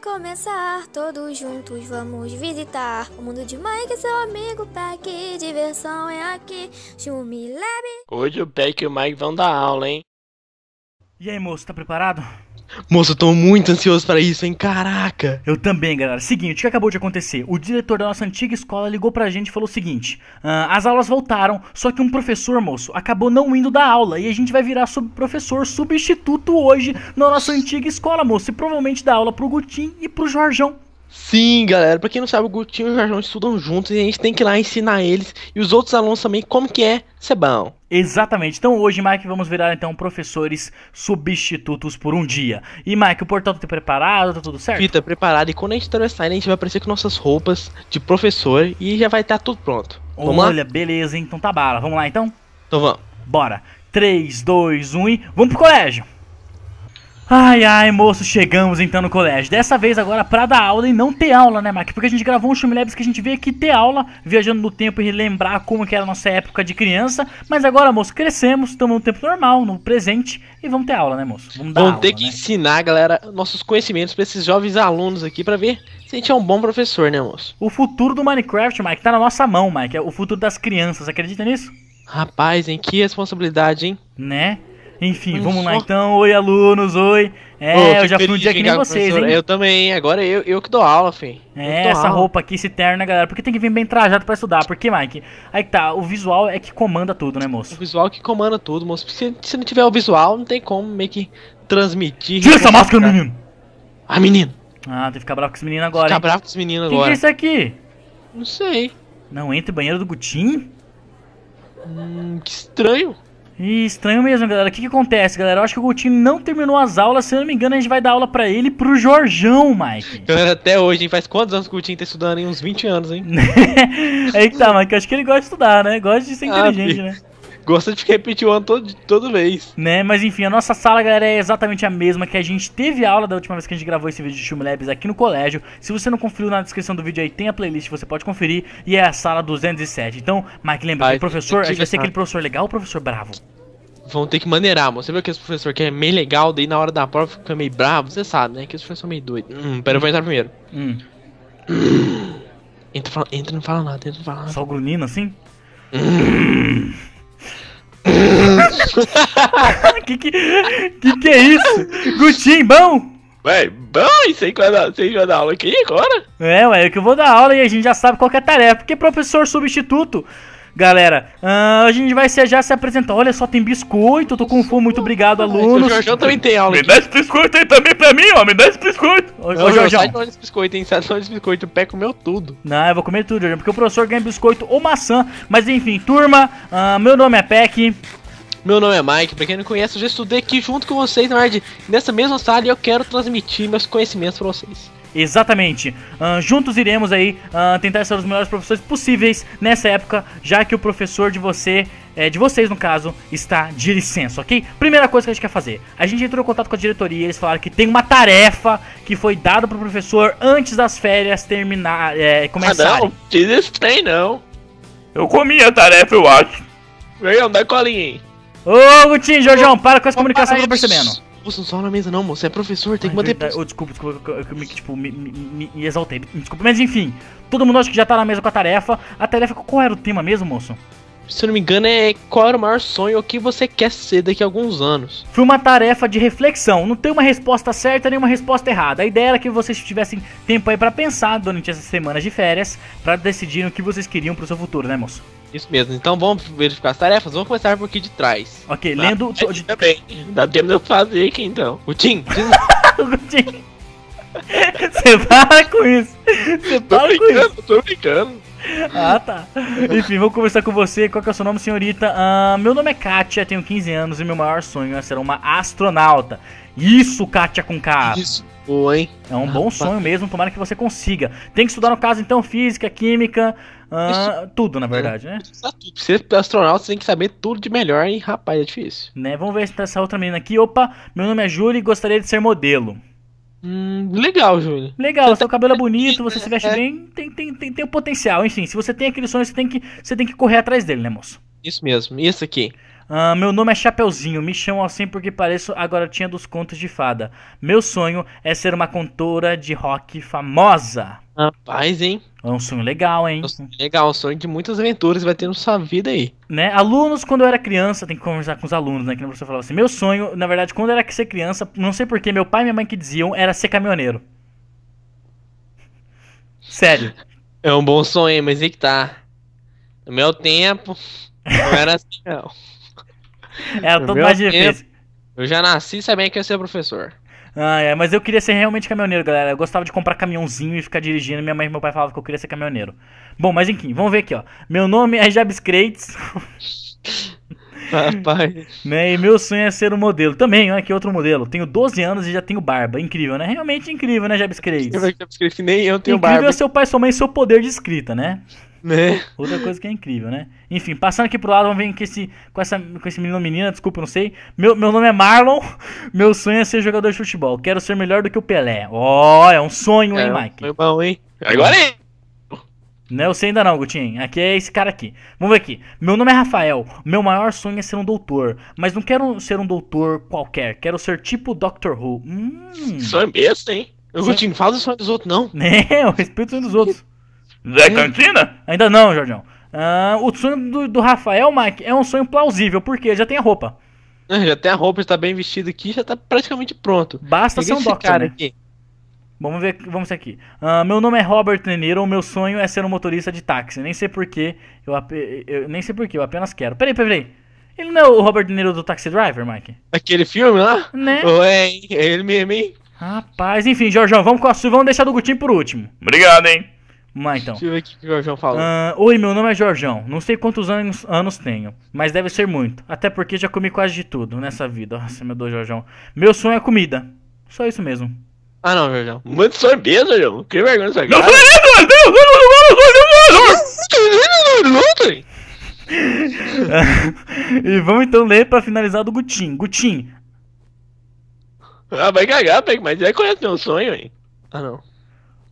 começar, todos juntos vamos visitar o mundo de Mike, e seu amigo Peck, diversão é aqui, Chumi Lab. Hoje o Peck e o Mike vão dar aula, hein? E aí, moço, tá preparado? Moço, eu tô muito ansioso para isso, hein? Caraca! Eu também, galera. Seguinte, o que acabou de acontecer? O diretor da nossa antiga escola ligou pra gente e falou o seguinte: ah, as aulas voltaram, só que um professor, moço, acabou não indo da aula e a gente vai virar sub professor substituto hoje na nossa antiga escola, moço, e provavelmente dar aula pro Gutim e pro Jorjão. Sim, galera. Pra quem não sabe, o Gutinho e o Jorjão estudam juntos e a gente tem que ir lá ensinar eles e os outros alunos também como que é ser bom. Exatamente. Então hoje, Mike, vamos virar então professores substitutos por um dia. E Mike, o portal tá preparado, tá tudo certo? Fita preparado e quando a gente atravessar, tá a gente vai aparecer com nossas roupas de professor e já vai estar tá tudo pronto. Vamos Olha, lá? beleza, então tá bala. Vamos lá então? Então vamos. Bora. 3, 2, 1 e vamos pro colégio. Ai, ai, moço, chegamos então no colégio. Dessa vez agora pra dar aula e não ter aula, né, Mike Porque a gente gravou um Chumilebs que a gente veio aqui ter aula, viajando no tempo e lembrar como que era a nossa época de criança. Mas agora, moço, crescemos, estamos no tempo normal, no presente, e vamos ter aula, né, moço? Vamos, vamos aula, ter que né? ensinar, galera, nossos conhecimentos pra esses jovens alunos aqui, pra ver se a gente é um bom professor, né, moço? O futuro do Minecraft, Mike, tá na nossa mão, Mike. É o futuro das crianças, acredita nisso? Rapaz, em que responsabilidade, hein? Né? Enfim, hum. vamos lá oh. então. Oi, alunos, oi. É, Ô, eu, já fui um dia que nem vocês, hein? Eu também, agora eu, eu que dou aula, fi. É, essa aula. roupa aqui, esse terno, galera. Porque tem que vir bem trajado para estudar. Por Mike? Aí tá, o visual é que comanda tudo, né, moço? O visual é que comanda tudo, moço. Se, se não tiver o visual, não tem como meio que transmitir. Tira essa máscara, ficar. menino! Ah, menino! Ah, tem que ficar bravo com os meninos agora. Ficar bravo com os meninos agora. O que é isso aqui? Não sei. Não entra banheiro do Gutim? Hum, que estranho. E estranho mesmo, galera. O que, que acontece, galera? Eu acho que o Coutinho não terminou as aulas. Se eu não me engano, a gente vai dar aula para ele e pro Jorjão, Mike. Galera, até hoje, hein? Faz quantos anos que o Coutinho tá estudando, hein? Uns 20 anos, hein? Aí que tá, Mike. Eu acho que ele gosta de estudar, né? Gosta de ser ah, inteligente, ah, né? gosta de repetir o ano todo, todo mês. Né, mas enfim, a nossa sala, galera, é exatamente a mesma que a gente teve aula da última vez que a gente gravou esse vídeo de Shumi Labs aqui no colégio. Se você não conferiu na descrição do vídeo aí, tem a playlist, você pode conferir. E é a sala 207. Então, Mike, lembra, Ai, o professor, a gente vai ser aquele professor é legal ou professor bravo? vão ter que maneirar, mano. Você vê que esse professor que é meio legal, daí na hora da prova fica meio bravo, você sabe, né? Que esse professor é meio doido. Hum, pera, eu vou entrar primeiro. Hum. Entra, fala, entra, não fala nada, entra, não fala nada. Só grunhindo assim? Hum. que, que, que que é isso? Gutinho, bom? Ué, bom, isso aí que vai dar, você vai dar aula aqui agora? É, ué, é que eu vou dar aula e a gente já sabe qual é a tarefa, porque professor substituto galera. Uh, a gente vai se, já se apresentar. Olha só, tem biscoito, tô com fome, muito obrigado, aluno. O Jorjão também tem aula. Me dá esse biscoito aí também pra mim, ó, me dá esse biscoito. Ô, Jorjão. Sai de esse biscoito, hein, sai de biscoito, o pé comeu tudo. Não, eu vou comer tudo, Jorjão, porque o professor ganha biscoito ou maçã. Mas enfim, turma, uh, meu nome é Peck. Meu nome é Mike, pra quem não conhece, eu já estudei aqui junto com vocês, na verdade, nessa mesma sala e eu quero transmitir meus conhecimentos pra vocês. Exatamente. Uh, juntos iremos aí uh, tentar ser os melhores professores possíveis nessa época, já que o professor de você, é, de vocês no caso, está de licença, ok? Primeira coisa que a gente quer fazer. A gente entrou em contato com a diretoria, eles falaram que tem uma tarefa que foi dada pro professor antes das férias terminar, é, começarem. Ah não, eles têm não. Eu comi a tarefa, eu acho. Vem, dá colinha aí. Ô, Gutinho, Jorjão, para com essa comunicação que eu tô percebendo. Você não só na mesa não, moço. Você é professor, tem que ah, é manter. Oh, desculpa, desculpa, eu, me, tipo, me, me, me exaltei. Desculpa, mas enfim. Todo mundo acho que já tá na mesa com a tarefa. A tarefa, qual era o tema mesmo, moço? se eu não me engano, é qual era o maior sonho ou o que você quer ser daqui a alguns anos. Foi uma tarefa de reflexão, não tem uma resposta certa nem uma resposta errada. A ideia era que vocês tivessem tempo aí para pensar durante essas semanas de férias, para decidir o que vocês queriam pro seu futuro, né, moço? Isso mesmo, então vamos verificar as tarefas, vamos começar por aqui de trás. Ok, tá? lendo. Tô, de... Também. Dá tempo de eu fazer aqui então. O Tim, Você para com isso! Você para com isso! Tô brincando! Ah tá. Enfim, vou conversar com você. Qual é o seu nome, senhorita? Ah, meu nome é Kátia, tenho 15 anos e meu maior sonho é ser uma astronauta. Isso, Kátia com K. Isso, boa, hein? É um bom sonho mesmo, tomara que você consiga. Tem que estudar, no caso, então, física, química. Ah, tudo, na verdade, né? Ser é astronauta, você tem que saber tudo de melhor hein rapaz, é difícil. Né? Vamos ver se tá essa outra menina aqui. Opa, meu nome é Julie e gostaria de ser modelo. Hum, legal, Júlio. Legal, seu tá cabelo é bonito, você se veste é. bem, tem, tem, tem, tem potencial. Enfim, se você tem aquele sonho, você tem que, você tem que correr atrás dele, né, moço? Isso mesmo, isso aqui. Ah, meu nome é Chapeuzinho, me chamo assim porque pareço a garotinha dos contos de fada. Meu sonho é ser uma contora de rock famosa. Rapaz, hein? É um sonho legal, hein? É legal, um sonho de muitas aventuras vai ter na sua vida aí. Né? Alunos, quando eu era criança, tem que conversar com os alunos, né? Que você falava assim: meu sonho, na verdade, quando eu era ser criança, não sei porquê, meu pai e minha mãe que diziam, era ser caminhoneiro. Sério. É um bom sonho, mas é que tá. No meu tempo, não era assim, não. Era todo mais difícil. Tempo, eu já nasci sabendo que ia ser professor. Ah, é, mas eu queria ser realmente caminhoneiro, galera. Eu gostava de comprar caminhãozinho e ficar dirigindo. Minha mãe e meu pai falavam que eu queria ser caminhoneiro. Bom, mas enfim, vamos ver aqui, ó. Meu nome é Jabs Crates. Rapaz. né? E meu sonho é ser um modelo. Também, olha que outro modelo. Tenho 12 anos e já tenho barba. Incrível, né? Realmente incrível, né, Jabs Crates? Nem eu tenho incrível barba. Incrível é seu pai, sua mãe e seu poder de escrita, né? Né? Outra coisa que é incrível, né? Enfim, passando aqui pro lado, vamos ver com esse, com, essa, com esse menino ou menina, desculpa, não sei. Meu, meu nome é Marlon, meu sonho é ser jogador de futebol. Quero ser melhor do que o Pelé. Ó, oh, é um sonho, é, hein, Mike? Foi bom, hein? Agora aí! É. Não é ainda não, Gutinho. Aqui é esse cara aqui. Vamos ver aqui. Meu nome é Rafael. Meu maior sonho é ser um doutor. Mas não quero ser um doutor qualquer. Quero ser tipo Doctor Who. Hum. Sonho besta, hein? O Gutinho, fala do sonho dos outros, não. É, eu respeito o sonho dos outros. Zé Cantina? Ainda não, Jorgão Ah, o sonho do, do, Rafael, Mike, é um sonho plausível, porque já tem a roupa. É, já tem a roupa, está bem vestido aqui, já está praticamente pronto. Basta ser um doctor, né? aqui. Vamos ver, vamos ver aqui. Uh, meu nome é Robert o meu sonho é ser um motorista de táxi. Nem sei porquê, eu, eu, nem sei porquê, eu apenas quero. Peraí, peraí, Ele não é o Robert Nenero do Taxi Driver, Mike? Aquele filme lá? Né? É, é, ele mesmo, hein? Rapaz, enfim, Jorjão, vamos, com a sua vamos deixar do Gutinho por último. Obrigado, hein? Mas então. Deixa eu ver o que o Jorjão fala. Ah, Oi, meu nome é Jorjão. Não sei quantos anos, anos tenho, mas deve ser muito. Até porque já comi quase de tudo nessa vida. Nossa, meu Deus, Jorjão. Meu sonho é comida. Só isso mesmo. Ah, não, Jorjão. Muito sorvete, Jorjão. Que vergonha essa cara. Não, não, não, não, não, e vamos então ler pra finalizar do Gutim. Gutim. Ah, vai cagar, Peck, mas é conhece meu sonho, hein? Ah, não.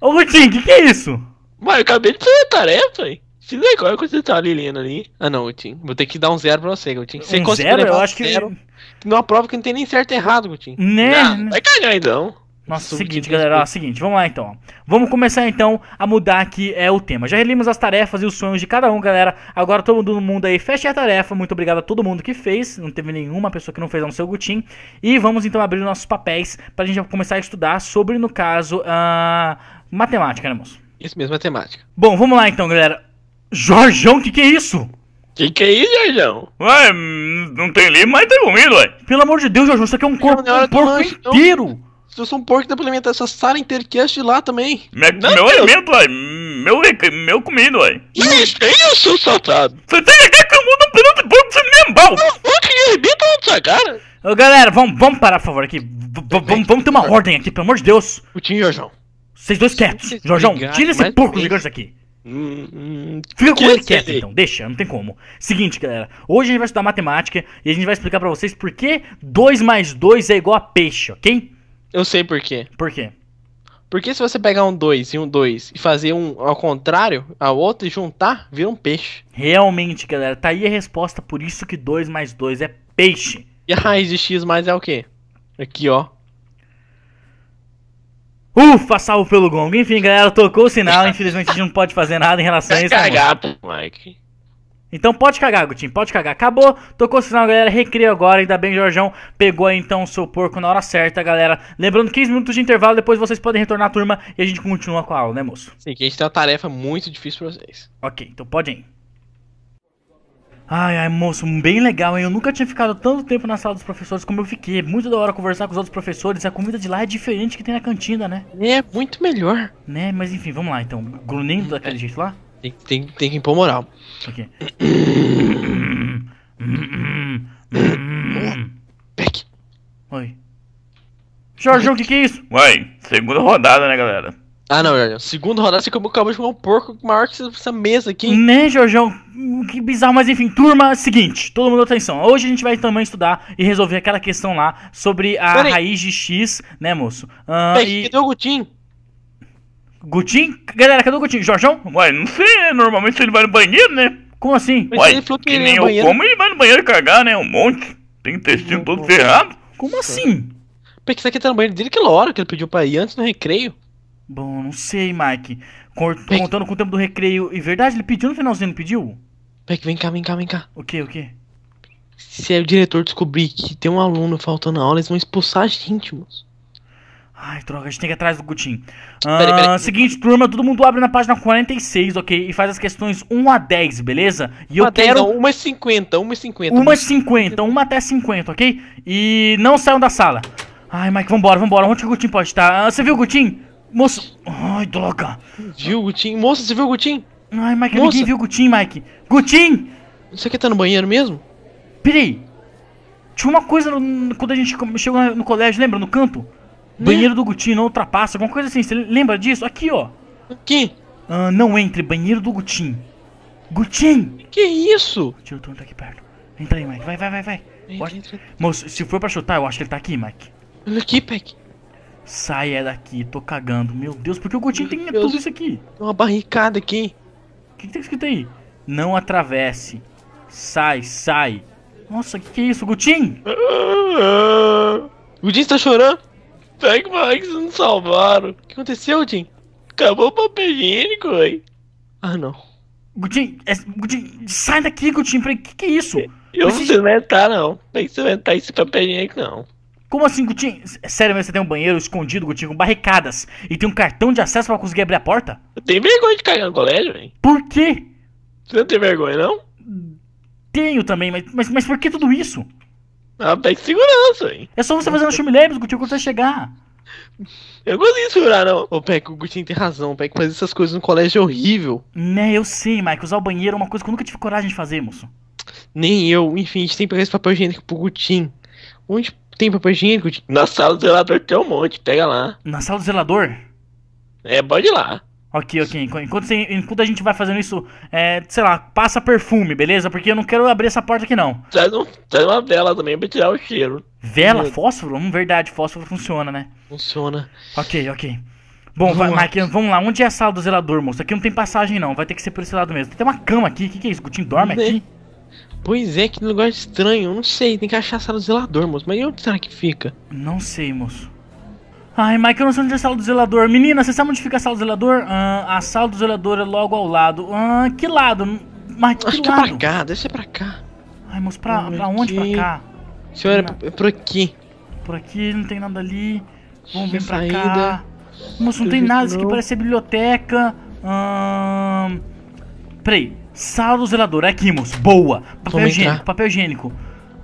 Ô, Gutim, o que, que é isso? Mas eu acabei de fazer a tarefa, hein? Se legal é que você tá ali lendo ali. Ah não, Gutinho. Vou ter que dar um zero pra você, Gutinho. Você um zero? Eu acho zero. que. Não aprova que não tem nem certo e errado, Gutinho. Né? Não, vai cagar então. Nossa, seguinte, galera, ó, seguinte, vamos lá então. Vamos começar então a mudar aqui é o tema. Já relimos as tarefas e os sonhos de cada um, galera. Agora todo mundo aí fecha a tarefa. Muito obrigado a todo mundo que fez. Não teve nenhuma pessoa que não fez, não seu Gutim. E vamos então abrir nossos papéis pra gente começar a estudar sobre, no caso, a matemática, né, moço? Isso mesmo, é temática. Bom, vamos lá então, galera. Jorjão, que que é isso? Que que é isso, Jorjão? Ué, não tem livro, mas tem tá comida, ué. Pelo amor de Deus, Jorjão, isso aqui é um, corpo, é é um porco lanche, inteiro. Não. Se sou um porco, dá pra alimentar essa sala inteira que de lá também. Me, não, meu Deus. alimento, ué. Meu, meu comida, ué. Isso tem é eu sou saltado. Você tem aqui que eu mudo um pedaço de porco sem nem bal. não que arrebenta a sua cara. Ô, galera, vamos, vamos parar, por favor, aqui. Vamos, vamos ter uma ordem aqui, pelo amor de Deus. O Tim, Jorjão. Vocês dois quietos. Vocês Jorjão, tira esse porco gigante daqui. Hum, hum, Fica com ele quieto, então. Deixa, não tem como. Seguinte, galera. Hoje a gente vai estudar matemática e a gente vai explicar para vocês por que 2 mais 2 é igual a peixe, ok? Eu sei por quê. Por quê? Porque se você pegar um 2 e um 2 e fazer um ao contrário ao outro e juntar, vira um peixe. Realmente, galera. Tá aí a resposta. Por isso que 2 mais 2 é peixe. E a raiz de x mais é o quê? Aqui, ó. Ufa, salvo pelo gongo. Enfim, galera, tocou o sinal. Infelizmente a gente não pode fazer nada em relação a isso. cagado né, cagar, Mike. Então pode cagar, Gutinho, pode cagar. Acabou, tocou o sinal, galera. Recria agora, ainda bem, Jorjão. Pegou aí, então o seu porco na hora certa, galera. Lembrando, 15 minutos de intervalo, depois vocês podem retornar à turma e a gente continua com a aula, né, moço? Sim, que a gente tem uma tarefa muito difícil pra vocês. Ok, então pode ir. Ai, ai, moço, bem legal, hein? Eu nunca tinha ficado tanto tempo na sala dos professores como eu fiquei. Muito da hora conversar com os outros professores. A comida de lá é diferente que tem na cantina, né? É, muito melhor. Né, mas enfim, vamos lá então. grunindo hum, daquele é. jeito lá? Tem, tem, tem que impor moral. Ok. Beck. Oi. Jorge, o que, que é isso? Oi, segunda rodada, né, galera? Ah, não, Jorjão. Segundo rodada você acabou de comer um porco maior que essa mesa aqui. Né, Jorjão? Que bizarro, mas enfim, turma, seguinte, todo mundo atenção. Hoje a gente vai também estudar e resolver aquela questão lá sobre a raiz de x, né, moço? Uh, e... cadê o Gutim? Gutim? Galera, cadê o Gutim? Jorjão? Ué, não sei, Normalmente ele vai no banheiro, né? Como assim? Mas Ué, ele falou que, que nem eu banheiro. como, ele vai no banheiro cagar, né? Um monte. Tem intestino todo ferrado. Como assim? Porque isso aqui tá no banheiro dele que hora que ele pediu pra ir antes no recreio. Bom, não sei, Mike. Cont Mike. Contando com o tempo do recreio. E verdade, ele pediu no finalzinho, não pediu? Mike, vem cá, vem cá, vem cá. O que, o que? Se o diretor descobrir que tem um aluno faltando a aula, eles vão expulsar a gente, moço. Ai, droga, a gente tem que ir atrás do Gutinho. Ah, pera, Seguinte, turma, todo mundo abre na página 46, ok? E faz as questões 1 a 10, beleza? E eu uma quero. não, 1 a 50, 1 a 50. 1 a 50, 1 até 50, ok? E não saiam da sala. Ai, Mike, vambora, vambora. Onde que o Gutinho pode estar? Ah, você viu o Gutinho? Moço. Ai, droga. Viu o Gutim? Moço, você viu o Gutim? Ai, Mike, Moça. ninguém viu o Gutim, Mike. Gutim! Você quer tá no banheiro mesmo? Peraí. Tinha uma coisa no, quando a gente chegou no colégio, lembra? No canto? Né? Banheiro do Gutim, não ultrapassa, alguma coisa assim. Você lembra disso? Aqui, ó. Aqui. Ah, não entre, banheiro do Gutim. Gutim! Que isso? O tio Tom tá aqui perto. Entra aí, Mike. Vai, vai, vai, vai. Entra, entra. Moço, se for pra chutar, eu acho que ele tá aqui, Mike. Olha tá aqui, Peck. Saia é daqui, tô cagando. Meu Deus, porque o Coutinho tem Deus, tudo isso aqui. Tem uma barricada aqui. O que, que tem tá escrito aí? Não atravesse. Sai, sai. Nossa, o que, que é isso, Gutinho? o Jim está chorando? Pega mais que não salvaram. O que aconteceu, Jim? Acabou o papel higiênico, aí. Ah, não. Gutinho, é, Gutinho, sai daqui, Gutinho. O que, que é isso? Eu não sei se... inventar, não. Não sei se inventar esse papel higiênico, não. Como assim, Gutinho? Sério mesmo, você tem um banheiro escondido, Gutinho, com barricadas e tem um cartão de acesso para conseguir abrir a porta? Eu tenho vergonha de cagar no colégio, velho. Por quê? Você não tem vergonha, não? Tenho também, mas, mas, mas por que tudo isso? Ah, pega tá segurança, hein? É só você fazer um chumilé, Gutinho, quando você chegar. Eu não consigo segurar, não. Ô, Peck, o Gutinho tem razão. Peck, fazer essas coisas no colégio é horrível. Né, eu sei, Mike. Usar o banheiro é uma coisa que eu nunca tive coragem de fazer, moço. Nem eu. Enfim, a gente tem que pegar esse papel higiênico pro Gutinho. Onde tem papel higiênico? Na sala do zelador tem um monte, pega lá. Na sala do zelador? É, pode ir lá. Ok, ok. Enquanto, você, enquanto a gente vai fazendo isso, é, sei lá, passa perfume, beleza? Porque eu não quero abrir essa porta aqui não. Traz, tá um, traz tá uma vela também pra tirar o cheiro. Vela? Meu... Fósforo? Hum, verdade, fósforo funciona, né? Funciona. Ok, ok. Bom, vai, Mike, vamos lá. Onde é a sala do zelador, moço? Aqui não tem passagem, não. Vai ter que ser por esse lado mesmo. Tem uma cama aqui. O que, que é isso? Gutinho dorme né? aqui? Pois é, que lugar estranho. Eu não sei, tem que achar a sala do zelador, moço. Mas onde será que fica? Não sei, moço. Ai, Mike, eu não sei onde é a sala do zelador. Menina, você sabe onde fica a sala do zelador? Ah, a sala do zelador é logo ao lado. Ah, que lado? Mike, que Acho que lado? é pra cá, deve ser pra cá. Ai, moço, pra, pra onde pra cá? Senhora, é, é por aqui. Por aqui, não tem nada ali. Vamos ver pra cá. Moço, não tem nada, isso aqui parece ser biblioteca. Ahn. Peraí, Sala do zelador. É moço. Boa. Papel Vamos higiênico. Entrar. Papel higiênico.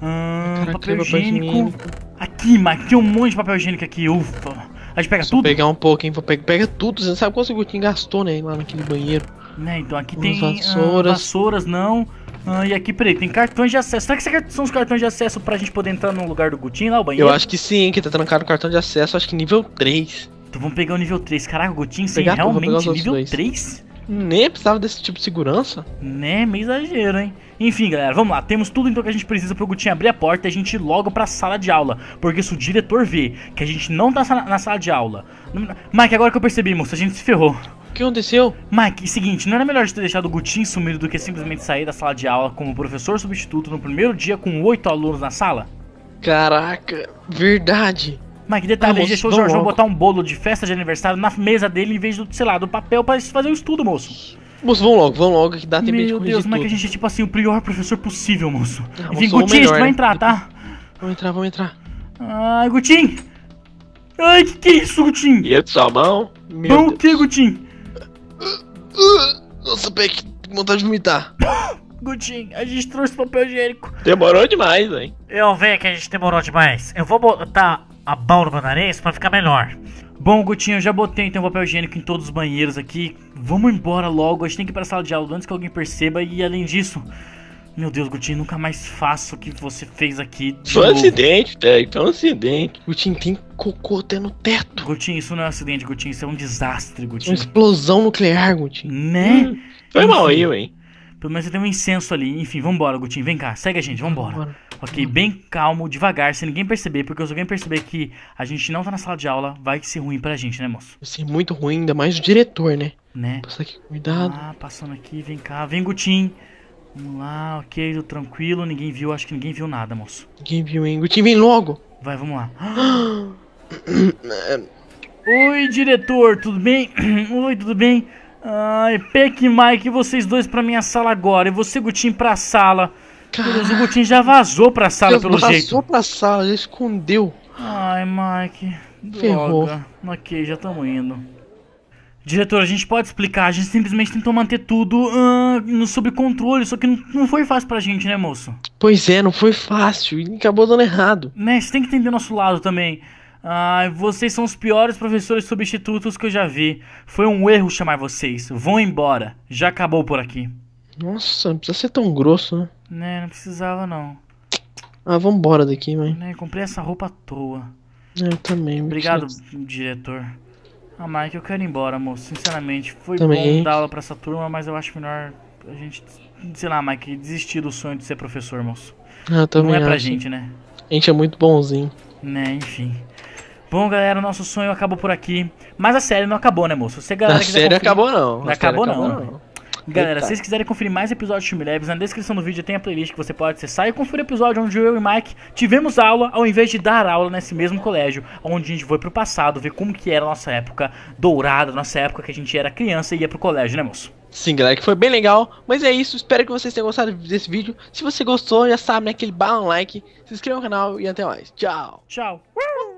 Hum, Caraca, papel, higiênico. Aqui, mas tem é um monte de papel higiênico aqui. Ufa. A gente pega Só tudo? pegar um pouco hein Pega, pega tudo. Você não sabe quanto o Gutin gastou, né? Lá naquele banheiro. Né, então aqui tem ah, vassouras. Ah, vassouras, não. Ah, e aqui, peraí, tem cartões de acesso. Será que são os cartões de acesso pra gente poder entrar no lugar do Gutinho lá, o banheiro? Eu acho que sim, que tá trancado o cartão de acesso, acho que nível 3. Então vamos pegar o nível 3. Caraca, o Gutinho, você realmente nível 3? Nem precisava desse tipo de segurança. Né, meio exagero, hein? Enfim, galera, vamos lá. Temos tudo então que a gente precisa pro Gutinho abrir a porta e a gente ir logo pra sala de aula. Porque se o diretor vê que a gente não tá na sala de aula. Mike, agora que eu percebi, moço, a gente se ferrou. O que aconteceu? Mike, seguinte, não era melhor ter deixado o Gutinho sumido do que simplesmente sair da sala de aula como professor substituto no primeiro dia com oito alunos na sala? Caraca, verdade. Mas que tá detalhe, ah, deixou o Jorjão botar um bolo de festa de aniversário na mesa dele em vez do, sei lá, do papel pra fazer o um estudo, moço. Moço, vão logo, vão logo, que dá tempo Meu de Meu Deus, mas é que a gente é tipo assim, o pior professor possível, moço. Ah, Enfim, Gutinho, a gente vai né? entrar, tá? Vamos entrar, vamos entrar. Ai, Gutinho! Ai, que que é isso, Gutinho? E a de mão Meu Bom Deus. o que, Gutinho? Nossa, Peck, que vontade de vomitar. Gutinho, a gente trouxe papel higiênico. Demorou demais, hein? Eu vejo que a gente demorou demais. Eu vou botar a balvanarês para ficar melhor. Bom, Gutinho, eu já botei então papel higiênico em todos os banheiros aqui. Vamos embora logo, a gente tem que ir pra sala de aula antes que alguém perceba. E além disso, meu Deus, Gutinho, nunca mais faço o que você fez aqui. Foi um acidente, tá? foi um acidente. Gutinho, tem cocô até no teto. Gutinho, isso não é um acidente, Gutinho, isso é um desastre, Gutinho. Uma explosão nuclear, Gutinho. Né? Hum, foi Enfim, mal eu, hein? Pelo menos tem um incenso ali. Enfim, vambora, Gutinho. Vem cá, segue a gente, vambora. vambora. Ok, bem calmo, devagar, sem ninguém perceber, porque se alguém perceber que a gente não tá na sala de aula, vai ser ruim pra gente, né, moço? Vai ser muito ruim, ainda mais o diretor, né? Né? Passa aqui, cuidado. Ah, passando aqui, vem cá, vem Gutinho. Vamos lá, ok, tô tranquilo, ninguém viu, acho que ninguém viu nada, moço. Ninguém viu, hein? Gutinho, vem logo! Vai, vamos lá. Oi, diretor, tudo bem? Oi, tudo bem? Ai, Peck e Mike, vocês dois pra minha sala agora. E você, Gutinho, pra sala. Deus, o Gutinho já vazou pra sala, pelo vazou jeito. Vazou pra sala, ele escondeu. Ai, Mike. Ferrou. Droga. Ok, já estamos indo. Diretor, a gente pode explicar, a gente simplesmente tentou manter tudo uh, sob controle, só que não, não, foi fácil pra gente, né, moço? Pois é, não foi fácil, e acabou dando errado. Né, você tem que entender nosso lado também. Ai, vocês são os piores professores substitutos que eu já vi. Foi um erro chamar vocês. Vão embora. Já acabou por aqui. Nossa, não precisa ser tão grosso, né? Né, não precisava não. Ah, vambora daqui, mãe. Né, comprei essa roupa à toa. É, eu também. Obrigado, precisa... diretor. Ah, Mike, é eu quero ir embora, moço. Sinceramente, foi também. bom dar aula pra essa turma, mas eu acho melhor a gente, sei lá, Mike, desistir do sonho de ser professor, moço. Ah, também. Não é pra gente, né? A gente é muito bonzinho. Né, enfim. Bom, galera, nosso sonho acabou por aqui. Mas a série não acabou, né, moço? Você, galera, a série conferir... acabou não. Não acabou, acabou não. não. Galera, se vocês quiserem conferir mais episódios de Filme na descrição do vídeo tem a playlist que você pode acessar e conferir o episódio onde eu e Mike tivemos aula, ao invés de dar aula nesse mesmo colégio, onde a gente foi pro passado, ver como que era a nossa época dourada, nossa época que a gente era criança e ia pro colégio, né, moço? Sim, galera, que foi bem legal. Mas é isso, espero que vocês tenham gostado desse vídeo. Se você gostou, já sabe, né, aquele balão like, se inscreva no canal e até mais. Tchau. Tchau.